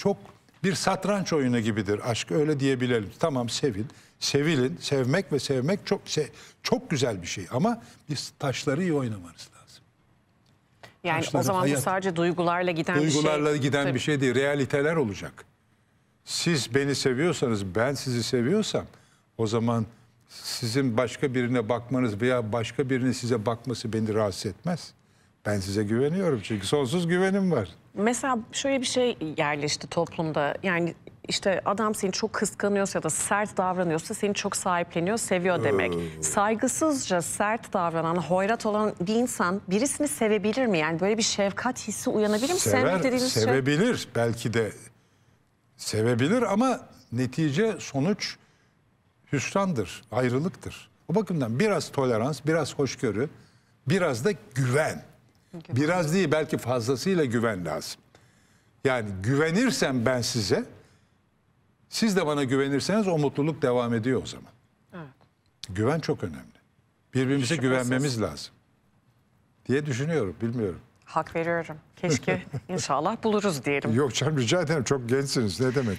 çok bir satranç oyunu gibidir aşk öyle diyebilelim. Tamam sevin, sevilin, sevmek ve sevmek çok se çok güzel bir şey ama biz taşları iyi oynamanız lazım. Yani taşları, o zaman hayat, bu sadece duygularla giden duygularla bir şey. Duygularla giden Tabii. bir şey değil, realiteler olacak. Siz beni seviyorsanız, ben sizi seviyorsam o zaman sizin başka birine bakmanız veya başka birinin size bakması beni rahatsız etmez. Ben size güveniyorum çünkü sonsuz güvenim var. Mesela şöyle bir şey yerleşti toplumda. Yani işte adam seni çok kıskanıyorsa ya da sert davranıyorsa seni çok sahipleniyor, seviyor ee. demek. Saygısızca sert davranan, hoyrat olan bir insan birisini sevebilir mi? Yani böyle bir şefkat hissi uyanabilir mi? Sever, dediğiniz şey- sevebilir belki de. Sevebilir ama netice, sonuç hüsrandır, ayrılıktır. O bakımdan biraz tolerans, biraz hoşgörü, biraz da güven. Biraz değil belki fazlasıyla güven lazım. Yani güvenirsem ben size, siz de bana güvenirseniz o mutluluk devam ediyor o zaman. Evet. Güven çok önemli. Birbirimize Şüphesiz. güvenmemiz lazım diye düşünüyorum, bilmiyorum. Hak veriyorum. Keşke inşallah buluruz diyelim. Yok canım rica ederim çok gençsiniz ne demek.